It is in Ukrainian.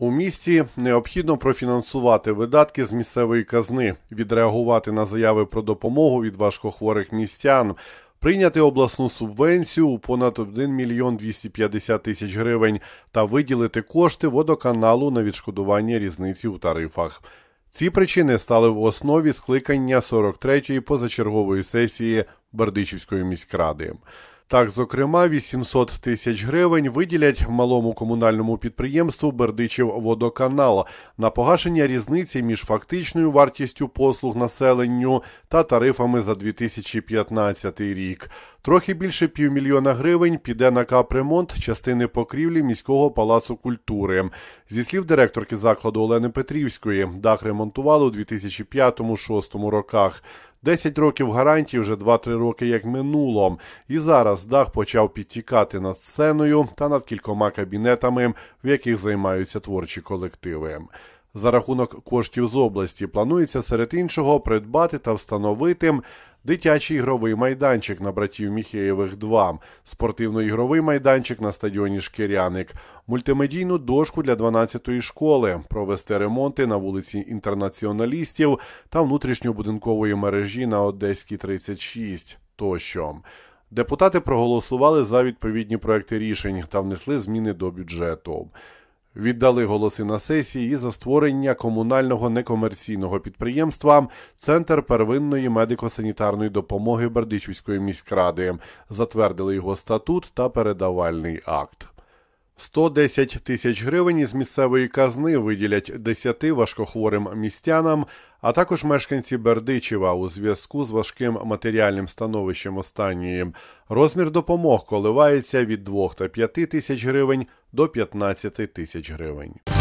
У місті необхідно профінансувати видатки з місцевої казни, відреагувати на заяви про допомогу від важкохворих містян, прийняти обласну субвенцію у понад 1 мільйон 250 тисяч гривень та виділити кошти водоканалу на відшкодування різниці у тарифах. Ці причини стали в основі скликання 43-ї позачергової сесії Бердичівської міськради. Так, зокрема, 800 тисяч гривень виділять малому комунальному підприємству Бердичів водоканал на погашення різниці між фактичною вартістю послуг населенню та тарифами за 2015 рік. Трохи більше півмільйона гривень піде на капремонт частини покрівлі міського палацу культури. Зі слів директорки закладу Олени Петрівської, дах ремонтували у 2005-2006 роках. 10 років гарантії вже 2-3 роки як минуло. І зараз дах почав підтікати над сценою та над кількома кабінетами, в яких займаються творчі колективи. За рахунок коштів з області планується серед іншого придбати та встановити дитячий ігровий майданчик на братів Міхеєвих 2, спортивно-ігровий майданчик на стадіоні Шкіряник, мультимедійну дошку для 12-ї школи, провести ремонти на вулиці інтернаціоналістів та внутрішньобудинкової мережі на Одеській 36 тощо. Депутати проголосували за відповідні проекти рішень та внесли зміни до бюджету віддали голоси на сесії за створення комунального некомерційного підприємства Центр первинної медико-санітарної допомоги Бердичівської міськради, затвердили його статут та передавальний акт. 110 тисяч гривень із місцевої казни виділять 10 важкохворим містянам, а також мешканці Бердичева у зв'язку з важким матеріальним становищем останньої. Розмір допомог коливається від 2 та 5 тисяч гривень до 15 тисяч гривень.